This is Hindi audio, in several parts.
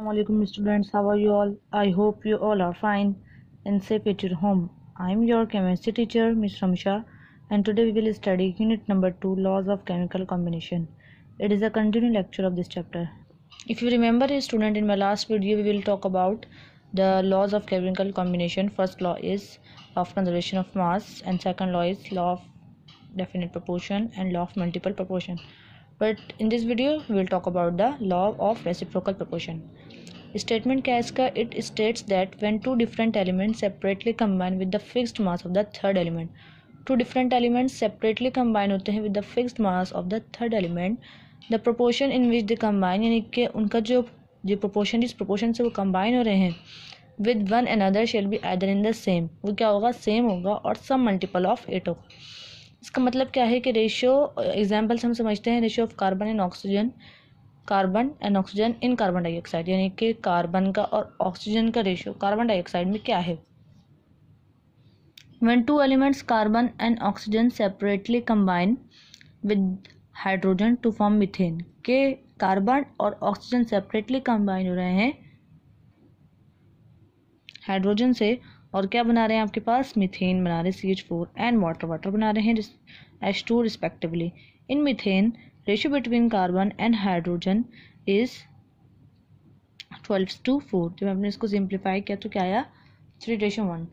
Assalamualaikum students how are you all I hope you all are fine and safe at your home I am your chemistry teacher Ms. Ramsha and today we will study unit number 2 laws of chemical combination it is a continuing lecture of this chapter if you remember a student in my last video we will talk about the laws of chemical combination first law is law of conservation of mass and second law is law of definite proportion and law of multiple proportion but in this video we will talk about the law of reciprocal proportion statement क्या है इसका it states that when two different element separately combine with the fixed mass of the third element two different element separately combine होते हैं with the fixed mass of the third element the proportion in which the combine यानी कि उनका जो जो प्रोपोर्शन इस प्रोपोर्शन से वो कंबाइन हो रहे हैं with one other shall be other in the same वो क्या होगा सेम होगा और सम मल्टीपल ऑफ एट होगा इसका मतलब क्या है कि रेशियो एग्जाम्पल्स हम समझते हैं ratio of carbon and oxygen carbon and oxygen in carbon dioxide यानी कि कार्बन का और ऑक्सीजन का रेशियो कार्बन डाइऑक्साइड में क्या है one two elements carbon and oxygen separately combine with hydrogen to form methane के कार्बन और ऑक्सीजन सेपरेटली कंबाइन हो रहे हैं हाइड्रोजन से और क्या बना रहे हैं आपके पास मिथेन बना रहे C H four and water water बना रहे हैं H two respectively in methane ratio between carbon and hydrogen is twelve to four जब हमने इसको सिंप्लीफाई किया तो क्या आया three ratio one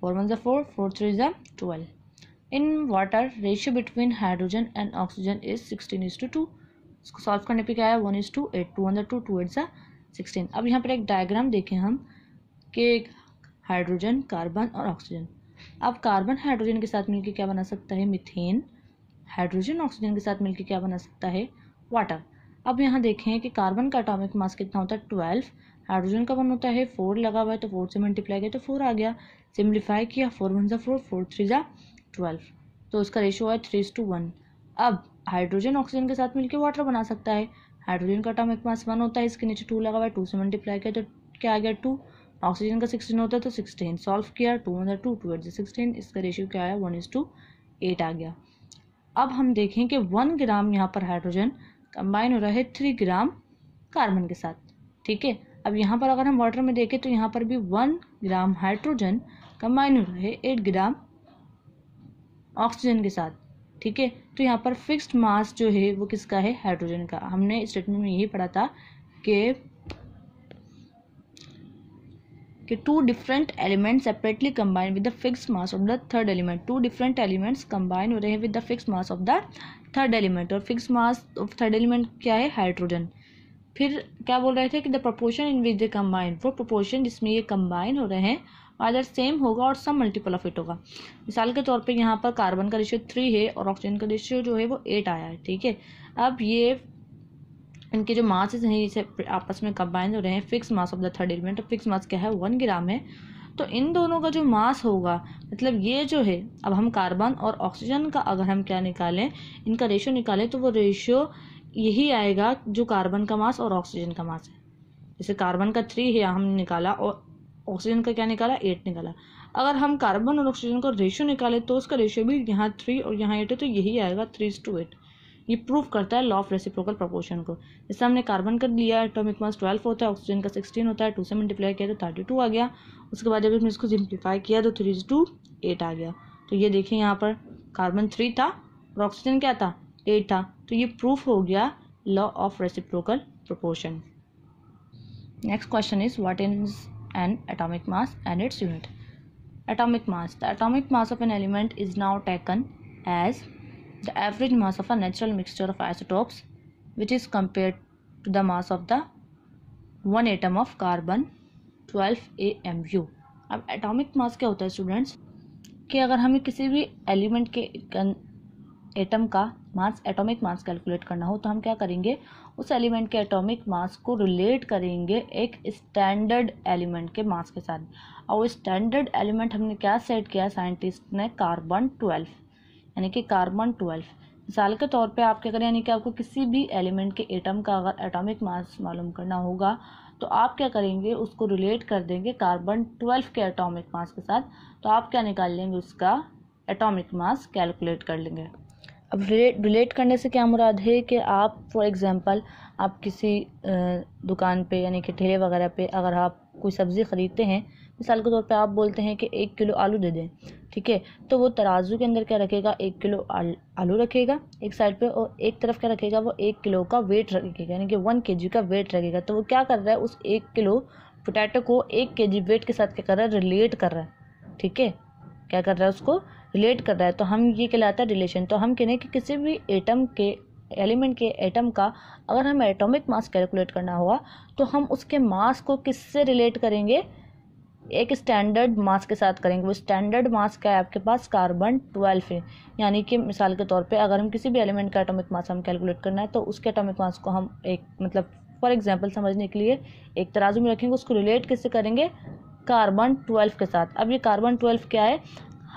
four one जो फोर फोर थ्री जो twelve in water ratio between hydrogen and oxygen is sixteen is two two इसको सॉल्व करने पे क्या आया one is to eight two one two two eight ज़ा सिक्सटीन अब यहाँ पर एक डायग्राम देखें हम कि हाइड्रोजन कार्बन और ऑक्सीजन अब कार्बन हाइड्रोजन के साथ मिलकर क्या बना सकता है मिथेन हाइड्रोजन ऑक्सीजन के साथ मिलकर क्या बना सकता है वाटर अब यहाँ देखें कि कार्बन का अटोमिक मास कितना होता है ट्वेल्व हाइड्रोजन का वन होता है फोर लगा हुआ है तो फोर से मल्टीप्लाई किया तो फोर आ गया सिम्प्लीफाई किया फोर वन ज़ा फोर फोर थ्री ज़ा ट्वेल्व तो उसका रेशो है थ्री टू वन अब हाइड्रोजन ऑक्सीजन के साथ मिलकर वाटर बना सकता है हाइड्रोजन का अटोमिक मास वन होता है इसके नीचे टू लगा हुआ है टू से मल्टीप्लाई किया तो क्या आ गया टू ऑक्सीजन का सिक्सटीन होता है तो सिक्सटीन सॉल्व किया two one two two eight sixteen इसका रेशियो क्या आया वन इज टू एट आ गया अब हम देखें कि वन ग्राम यहाँ पर हाइड्रोजन कंबाइन हो रहा है थ्री ग्राम कार्बन के साथ ठीक है अब यहाँ पर अगर हम वाटर में देखें तो यहाँ पर भी वन ग्राम हाइड्रोजन कंबाइन हो रहा है एट ग्राम ऑक्सीजन के साथ ठीक है तो यहाँ पर फिक्स्ड मास जो है वो किसका है हाइड्रोजन का हमने स्टेटमेंट में यही पढ़ा था कि कि two different elements separately combine with the fix mass of the third element two different elements combine हो रहे हैं with the fix mass of the third element और fix mass of third element क्या है हाइड्रोजन फिर क्या बोल रहे थे कि the proportion in with the combine वो प्रपोर्शन जिसमें ये कंबाइन हो रहे हैं आदर सेम होगा और सब मल्टीपल ऑफ इट होगा मिसाल के तौर पे यहाँ पर कार्बन का रेशियो थ्री है और ऑक्सीजन का रेशियो जो है वो एट आया है ठीक है अब ये इनके जो मास हैं इसे आपस में कंबाइन हो रहे हैं fix mass of the third element fix mass क्या है वन ग्राम है तो इन दोनों का जो मास होगा मतलब ये जो है अब हम कार्बन और ऑक्सीजन का अगर हम क्या निकालें इनका रेशियो निकालें तो वो रेशियो यही आएगा जो कार्बन का मास और ऑक्सीजन का मास है जैसे कार्बन का थ्री है हमने निकाला और ऑक्सीजन का क्या निकाला एट निकाला अगर हम कार्बन और ऑक्सीजन का रेशियो निकालें तो उसका रेशियो भी यहाँ थ्री और यहाँ एट है तो यही आएगा थ्री टू एट ये प्रूफ करता है लॉ ऑफ रेसिप्रोकल प्रोपोर्शन को जैसे हमने कार्बन का लिया एटॉमिक मास ट्वेल्व होता है ऑक्सीजन का सिक्सटीन होता है टू से मल्टीप्लाई किया तो थर्टी टू आ गया उसके बाद जब हमने इसको सिंप्लीफाई किया तो थ्री टू एट आ गया तो ये देखिए यहाँ पर कार्बन थ्री था और ऑक्सीजन क्या था एट था तो ये प्रूफ हो गया law of reciprocal proportion next question is what is an atomic mass and its unit atomic mass the atomic mass of an element is now taken as the average mass of a natural mixture of isotopes which is compared to the mass of the one atom of carbon 12 A M U अब एटॉमिक मास क्या होता है स्टूडेंट्स कि अगर हमें किसी भी एलिमेंट के एटम का मास एटॉमिक मास कैलकुलेट करना हो तो हम क्या करेंगे उस एलिमेंट के एटॉमिक मास को रिलेट करेंगे एक स्टैंडर्ड एलिमेंट के मास के साथ और स्टैंडर्ड एलिमेंट हमने क्या सेट किया साइंटिस्ट ने कार्बन ट्वेल्व यानी कि कार्बन ट्वेल्व मिसाल के तौर पे आप क्या करें यानी कि आपको किसी भी एलिमेंट के एटम का अगर एटॉमिक मास मालूम करना होगा तो आप क्या करेंगे उसको रिलेट कर देंगे कार्बन ट्वेल्व के एटॉमिक मास के साथ तो आप क्या निकाल लेंगे उसका एटॉमिक मास कैलकुलेट कर लेंगे अब रिलेट रिलेट करने से क्या मुराद है कि आप फॉर एग्ज़ाम्पल आप किसी दुकान पे यानी कि ठेले वगैरह पे अगर आप कोई सब्ज़ी ख़रीदते हैं मिसाल के तौर पे आप बोलते हैं कि एक किलो आलू दे दें ठीक है तो वो तराजू के अंदर क्या रखेगा एक किलो आल, आलू रखेगा एक साइड पे और एक तरफ क्या रखेगा वो एक किलो का वेट रखेगा यानी कि वन के का वेट रखेगा तो वो क्या कर रहा है उस एक किलो पोटैटो को एक के वेट के साथ क्या कर रहा है रिलेट कर रहा है ठीक है क्या कर रहा है उसको रिलेट कर रहा है तो हम ये कहलाता है रिलेशन तो हम कहने कि किसी भी एटम के एलिमेंट के एटम का अगर हमें एटॉमिक मास कैलकुलेट करना होगा तो हम उसके मास को किससे रिलेट करेंगे एक स्टैंडर्ड मास के साथ करेंगे वो स्टैंडर्ड मास का है आपके पास कार्बन ट्वेल्व है यानी कि मिसाल के तौर पे अगर हम किसी भी एलिमेंट का एटॉमिक मास हम कैलकुलेट करना है तो उसके एटॉमिक मास को हम एक मतलब फॉर एग्जांपल समझने के लिए एक तराजू में रखेंगे उसको रिलेट किससे करेंगे कार्बन ट्वेल्व के साथ अब ये कार्बन ट्वेल्व क्या है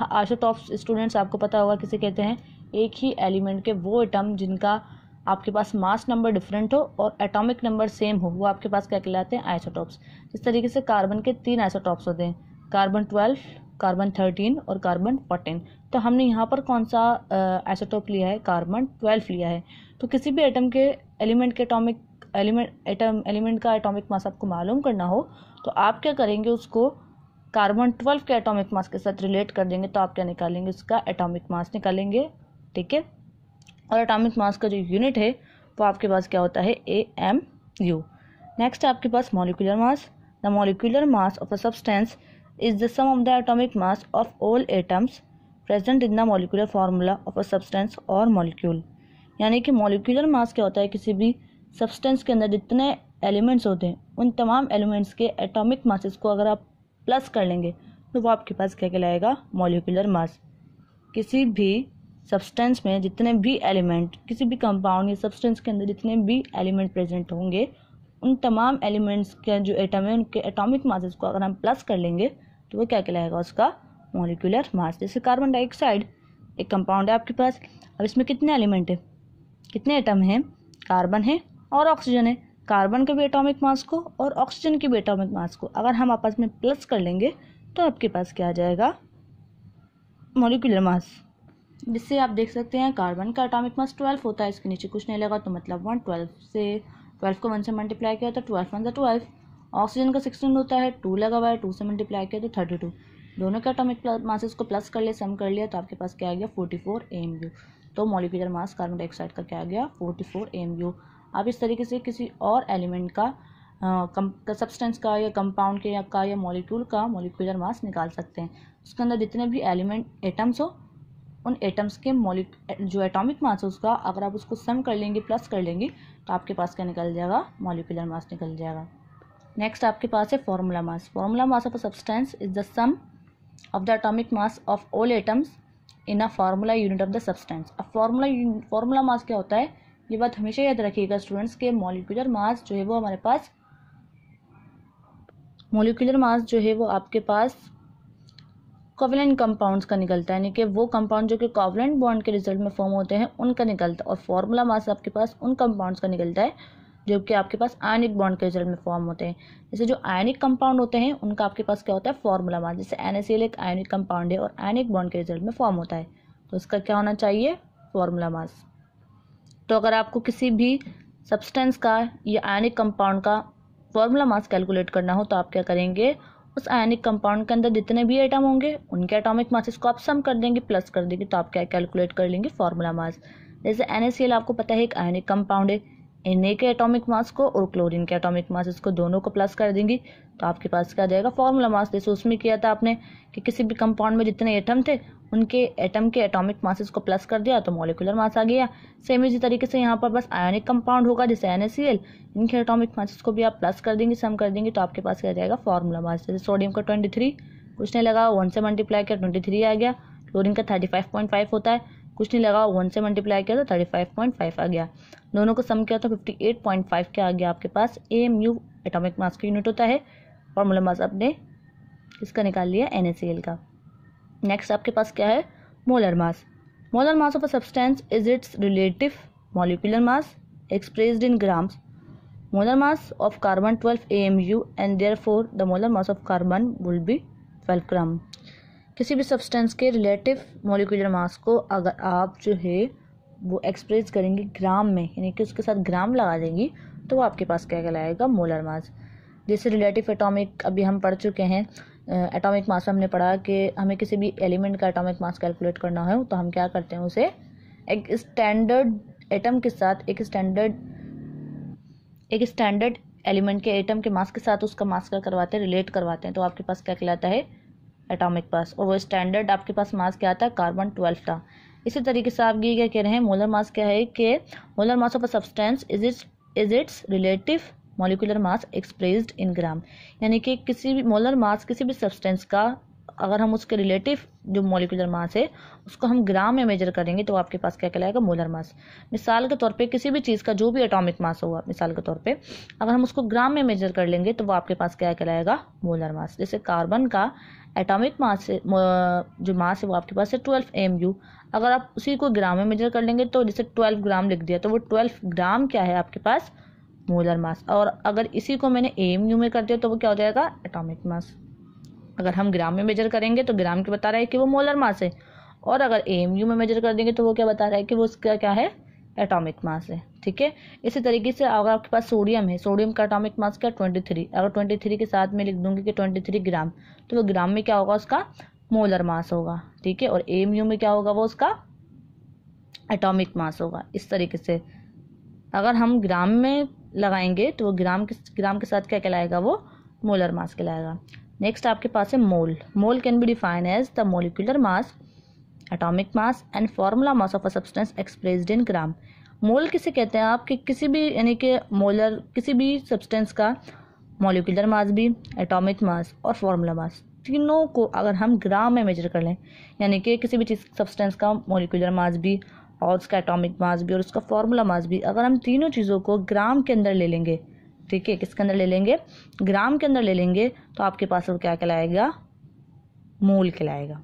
आशा टॉप तो स्टूडेंट्स आपको पता होगा किसे कहते हैं एक ही एलिमेंट के वो एटम जिनका आपके पास मास नंबर डिफरेंट हो और एटॉमिक नंबर सेम हो वो आपके पास क्या कहलाते हैं आइसोटॉप्स इस तरीके से कार्बन के तीन आइसोटॉप्स होते हैं कार्बन ट्वेल्व कार्बन थर्टीन और कार्बन फोर्टीन तो हमने यहाँ पर कौन सा आइसोटॉप लिया है कार्बन ट्वेल्व लिया है तो किसी भी एटम के एलिमेंट के एटॉमिक एलिमेंट एटम एलिमेंट का एटॉमिक मास आपको मालूम करना हो तो आप क्या करेंगे उसको कार्बन ट्वेल्व के एटॉमिक मास के साथ रिलेट कर देंगे तो आप क्या निकालेंगे उसका एटॉमिक मास निकालेंगे ठीक है और अटामिक मास का जो यूनिट है वो आपके पास क्या होता है ए एम यू नेक्स्ट आपके पास molecular mass the molecular mass of a substance is the sum of the atomic mass of all atoms present in the molecular formula of a substance और मॉलिक्यूल यानी कि मॉलिकुलर मास क्या होता है किसी भी सब्सटेंस के अंदर जितने एलिमेंट्स होते हैं उन तमाम एलिमेंट्स के एटॉमिक मासेस को अगर आप प्लस कर लेंगे तो वो आपके पास क्या कहलाएगा मॉलिकुलर मास किसी भी सब्सटेंस में जितने भी एलिमेंट किसी भी कंपाउंड या सब्सटेंस के अंदर जितने भी एलिमेंट प्रेजेंट होंगे उन तमाम एलिमेंट्स के जो एटम है उनके एटॉमिक मासेस को अगर हम प्लस कर लेंगे तो वो क्या कहलाएगा उसका मॉलिकुलर मास जैसे कार्बन डाइऑक्साइड एक कंपाउंड है आपके पास अब इसमें कितने एलिमेंट है कितने एटम हैं कार्बन है और ऑक्सीजन है कार्बन के भी एटॉमिक मास को और ऑक्सीजन के भी एटॉमिक मास को अगर हम आपस में प्लस कर लेंगे तो आपके पास क्या आ जाएगा मॉलिकुलर मास जिससे आप देख सकते हैं कार्बन का अटोमिक मास ट्वेल्व होता है इसके नीचे कुछ नहीं लगा तो मतलब वन ट्वेल्व से ट्वेल्व को वन से मल्टीप्लाई किया तो ट्वेल्व वन से ट्वेल्व ऑक्सीजन का सिक्सटीन होता है टू लगा हुआ है टू से मल्टीप्लाई किया तो थर्टी टू दोनों के अटोमिक मासेस को प्लस कर लिया सम कर लिया तो आपके पास क्या आ गया फोर्टी फोर एम यू तो मोलिकुलर मास कार्बन डाइऑक्साइड का क्या आ गया फोर्टी फोर एम यू आप इस तरीके से किसी और एलिमेंट का सब्सटेंस का या कंपाउंड के या का या मॉलिक्यूल का मोलिकुलर मास निकाल सकते हैं उसके अंदर जितने भी एलिमेंट एटम्स हो उन एटम्स के मोलिक जो एटॉमिक मास है उसका अगर आप उसको सम कर लेंगे प्लस कर लेंगे तो आपके पास क्या निकल जाएगा मॉलिकुलर मास निकल जाएगा नेक्स्ट आपके पास है formula mass formula mass of a substance is the sum of the atomic mass of all atoms in a formula unit of the substance अब फार्मूला फार्मूला मास क्या होता है ये बात हमेशा याद रखिएगा स्टूडेंट्स के मॉलिकुलर मास जो है वो हमारे पास मोलिकुलर मास जो है वो आपके पास कोवलेंट कंपाउंड्स का निकलता है यानी कि वो कंपाउंड जो कि कोवलेंट बॉन्ड के रिजल्ट में फॉर्म होते हैं उनका निकलता है और फार्मूला मास आपके पास उन कंपाउंड्स का निकलता है जो कि आपके पास आयनिक बॉन्ड के रिजल्ट में फॉर्म होते हैं जैसे जो आयनिक कंपाउंड होते हैं उनका आपके पास क्या होता है फॉर्मूला मास जैसे एन एक आयनिक कंपाउंड है और आयनिक बॉन्ड के रिजल्ट में फॉर्म होता है तो उसका क्या होना चाहिए फार्मूला मास तो अगर आपको किसी भी सब्सटेंस का या आयनिक कंपाउंड का फॉर्मूला मास कैलकुलेट करना हो तो आप क्या करेंगे उस आयनिक कंपाउंड के अंदर जितने भी एटम होंगे उनके एटॉमिक मासेस को आप सम कर देंगे प्लस कर देंगे तो आप क्या कैलकुलेट कर लेंगे फार्मूला मास जैसे एन आपको पता है एक आयनिक कंपाउंड है एन ए के एटॉमिक मास को और क्लोरीन के एटॉमिक मास इसको दोनों को प्लस कर देंगी तो आपके पास क्या जाएगा फॉर्मूला मास जैसे उसमें किया था आपने कि किसी भी कंपाउंड में जितने एटम थे उनके एटम के एटॉमिक मासेस को प्लस कर दिया तो मॉलिकुलर मास आ गया सेम इसी तरीके से यहाँ पर बस आयोनिक कंपाउंड होगा जैसे एन इनके एटॉमिक मासेस को भी आप प्लस कर देंगे सम कर देंगे तो आपके पास क्या जाएगा फॉर्मूला मास जैसे सोडियम का ट्वेंटी थ्री कुछ नहीं लगा वन से मल्टीप्लाई किया ट्वेंटी थ्री आ गया क्लोरिन का थर्टी फाइव पॉइंट फाइव होता है कुछ नहीं लगा वन से मल्टीप्लाई किया तो थर्टी फाइव पॉइंट फाइव आ गया दोनों को सम किया तो फिफ्टी एट पॉइंट फाइव क्या आ गया आपके पास A M U atomic mass का यूनिट होता है फॉर्मूला मास आपने इसका निकाल लिया एन का नेक्स्ट आपके पास क्या है molar mass molar mass of a substance is it's relative molecular mass expressed in grams molar mass of carbon twelve A M U and therefore the molar mass of carbon will be twelve gram किसी भी सब्सटेंस के रिलेटिव मोलिकुलर मास को अगर आप जो है वो एक्सप्रेस करेंगे ग्राम में यानी कि उसके साथ ग्राम लगा देंगी तो वो आपके पास क्या कहलाएगा मोलर मास जैसे रिलेटिव एटॉमिक अभी हम पढ़ चुके हैं एटॉमिक मास में हमने पढ़ा कि हमें किसी भी एलिमेंट का एटॉमिक मास कैलकुलेट करना हो तो हम क्या करते हैं उसे एक स्टैंडर्ड एटम के साथ एक स्टैंडर्ड एक स्टैंडर्ड एलिमेंट के एटम के मास के साथ उसका मास करवाते हैं रिलेट करवाते हैं तो आपके पास क्या कहलाता है एटॉमिक पास और वो स्टैंडर्ड आपके पास मास क्या आता है कार्बन ट्वेल्व का इसी तरीके से आप ये क्या कह रहे हैं मोलर मास क्या है कि molar mass of a substance is it's is it's relative molecular mass expressed in gram यानी कि किसी भी मोलर मास किसी भी सब्सटेंस का अगर हम उसके रिलेटिव जो मोलिकुलर मास है उसको हम ग्राम में मेजर करेंगे तो आपके पास क्या कहलाएगा मोलर मास मिसाल के तौर पे किसी भी चीज़ का जो भी एटॉमिक मास होगा मिसाल के तौर पे अगर हम उसको ग्राम में मेजर कर लेंगे तो वो आपके पास क्या कहलाएगा मोलर मास जैसे कार्बन का एटॉमिक मास जो मास है वो आपके पास है ट्वेल्व एम यू अगर आप उसी को ग्राम में मेजर कर लेंगे तो जैसे ट्वेल्व ग्राम लिख दिया तो वो ट्वेल्व ग्राम क्या है आपके पास मोलर मास और अगर इसी को मैंने एम यू में कर दिया तो वो क्या हो जाएगा एटॉमिक मास अगर हम ग्राम में मेजर करेंगे तो ग्राम के बता रहा है कि वो मोलर मास है और अगर ए में मेजर कर देंगे तो वो क्या बता रहा है कि वो उसका क्या है एटॉमिक मास है ठीक है इसी तरीके से अगर आपके पास सोडियम है सोडियम का एटॉमिक मास क्या ट्वेंटी थ्री अगर ट्वेंटी थ्री के साथ में लिख दूंगी कि ट्वेंटी थ्री ग्राम तो वो ग्राम में क्या होगा उसका मोलर मास होगा ठीक है और एम यू में क्या होगा वो उसका एटॉमिक मास होगा इस तरीके से अगर हम ग्राम में लगाएंगे तो वो ग्राम के ग्राम के साथ क्या कहलाएगा वो मोलर मास कहलाएगा नेक्स्ट आपके पास है mole mole can be define as the molecular mass atomic mass and formula mass of a substance expressed in gram mole किसे कहते हैं आप कि किसी भी यानी कि मोलर किसी भी सब्सटेंस का मोलिकुलर मास भी एटॉमिक मास और फार्मूला मास तीनों को अगर हम ग्राम में मेजर कर लें यानी कि किसी भी चीज़ सब्सटेंस का मोलिकुलर मास भी और उसका एटॉमिक मास भी और उसका फार्मूला मास भी अगर हम तीनों चीज़ों को ग्राम के अंदर ले लेंगे ठीक है किसके अंदर ले लेंगे ग्राम के अंदर ले लेंगे तो आपके पास वो क्या कहलाएगा मोल कहलाएगा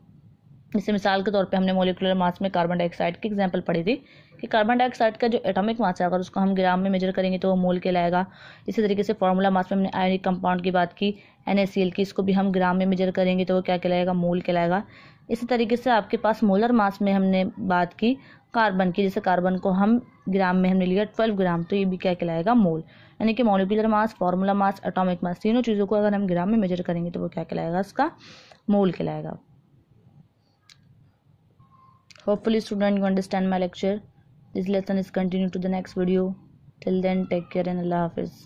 जैसे मिसाल के तौर पे हमने मोलिकुलर मास में कार्बन डाइऑक्साइड की एग्जांपल पढ़ी थी कि कार्बन डाइऑक्साइड का जो एटॉमिक मास है अगर उसको हम ग्राम में मेजर करेंगे तो वो मोल कहलाएगा इसी तरीके से फार्मूला मास में हमने आयनिक कंपाउंड की बात की एन की इसको भी हम ग्राम में मेजर करेंगे तो वो क्या कहलाएगा मोल कहलाएगा इसी तरीके से आपके पास मोलर मास में हमने बात की कार्बन की जैसे कार्बन को हम ग्राम में हमने लिया ट्वेल्व ग्राम तो ये भी क्या कहलाएगा मोल यानी कि molecular mass formula mass atomic mass तीनों चीज़ों को अगर हम ग्राम में मेजर करेंगे तो वो क्या कहलाएगा इसका मोल कहलाएगा hopefully student you understand my lecture this lesson is continue to the next video till then take care and अल्लाह हाफिज़